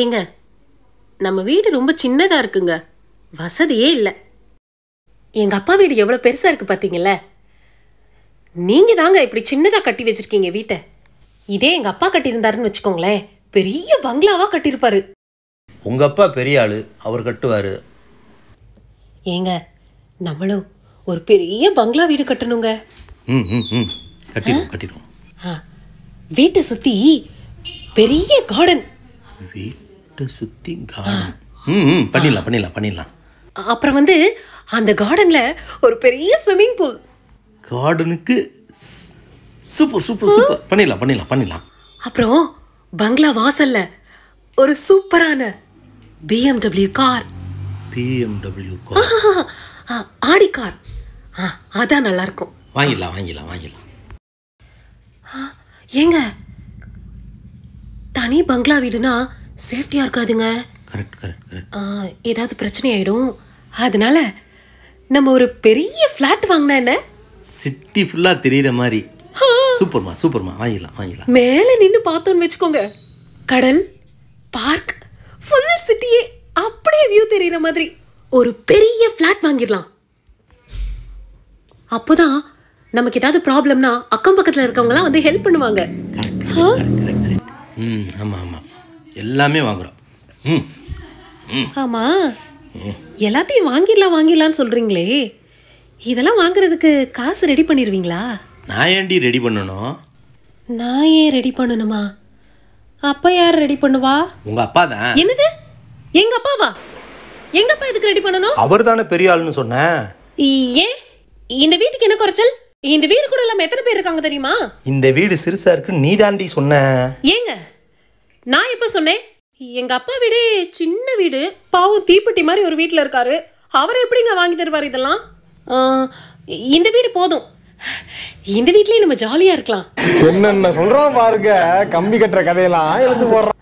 ஏங்க நம்ம வீடு ரொம்ப சின்னதாக இருக்குங்க வசதியே இல்லை எங்கள் அப்பா வீடு எவ்வளோ பெருசாக இருக்குது பார்த்தீங்கள நீங்கள் தாங்க இப்படி சின்னதாக கட்டி வச்சுருக்கீங்க வீட்டை இதே எங்கள் அப்பா கட்டியிருந்தாருன்னு வச்சுக்கோங்களேன் பெரிய பங்களாவாக கட்டியிருப்பாரு உங்கள் அப்பா பெரிய ஆள் அவர் கட்டுவார் ஏங்க நம்மளும் ஒரு பெரிய பங்களா வீடு கட்டணுங்க ம் ம் ம் கட்டிடுவோம் கட்டிடுவோம் ஆ வீட்டை சுற்றி பெரிய கார்டன் வீட் காட்டை சுற்றி கார்டன் ம் பண்ணிடலாம் பண்ணிடலாம் பண்ணிடலாம் அப்புறம் வந்து அந்த கார்டனில் ஒரு பெரிய ஸ்விம்மிங் பூல் கார்டனுக்கு சூப்பர் சூப்பர் சூப்பர் பண்ணிடலாம் பண்ணிடலாம் பண்ணிடலாம் அப்புறம் பங்களா வாசல்ல ஒரு சூப்பரான BMW car BMW car Audi car அதான் நல்லா இருக்கும் வாங்கிடலாம் வாங்கிடலாம் வாங்கிடலாம் ஏங்க தனி பங்களா வீடுனா சேஃப்டியாக இருக்காதுங்க கரெக்ட் கரெக்ட் கரெக்ட் ஏதாவது பிரச்சனை ஆகிடும் அதனால நம்ம ஒரு பெரிய ஃப்ளாட் வாங்கினா என்ன சிட்டி ஃபுல்லாக தெரியுற மாதிரி சூப்பர்மா சூப்பர்மா வாங்கிடலாம் வாங்கிடலாம் மேலே நின்று பார்த்தோம்னு வச்சுக்கோங்க கடல் பார்க் ஃபுல் சிட்டியே அப்படியே வியூ தெரியுற மாதிரி ஒரு பெரிய ஃப்ளாட் வாங்கிடலாம் அப்போதான் நமக்கு ஏதாவது ப்ராப்ளம்னா அக்கம் பக்கத்தில் இருக்கவங்களாம் வந்து ஹெல்ப் பண்ணுவாங்க ஆமாம் ஆமாம் எல்லாமே வாங்குறோம் ம் ஆமாம் எல்லாத்தையும் வாங்கிடலாம் வாங்கிடலான்னு சொல்கிறீங்களே இதெல்லாம் வாங்குறதுக்கு காசு ரெடி பண்ணிடுவீங்களா நான் ஏன்டி ரெடி பண்ணணும் நான் ஏன் ரெடி பண்ணணுமா அப்பா யார் ரெடி பண்ணுவா உங்கள் அப்பா தான் என்னது எங்கள் அப்பாவா எங்கள் அப்பா எதுக்கு ரெடி பண்ணணும் அவர் தானே பெரிய ஆளுன்னு சொன்னேன் ஏன் இந்த வீட்டுக்கு என்ன குறைச்சல் இந்த வீடு கூட இல்லாமல் எத்தனை பேர் இருக்காங்க தெரியுமா இந்த வீடு சிறுசா இருக்கு நீதாண்டி சொன்ன ஏங்க நான் எப்போ சொன்னேன் எங்கள் அப்பா வீடு சின்ன வீடு பாவம் தீப்பெட்டி மாதிரி ஒரு வீட்டில் இருக்காரு அவர் எப்படிங்க வாங்கி தருவார் இதெல்லாம் இந்த வீடு போதும் இந்த வீட்லயே நம்ம ஜாலியா இருக்கலாம் என்னென்ன சொல்றோம் பாருங்க கம்பி கட்டுற கதையெல்லாம் எழுந்து போடுறோம்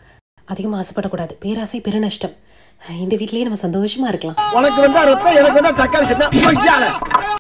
அதிகமாக ஆசைப்படக்கூடாது பேராசை பெருநஷ்டம் இந்த வீட்லயே நம்ம சந்தோஷமா இருக்கலாம் உனக்கு வந்து எனக்கு வந்து தக்காளி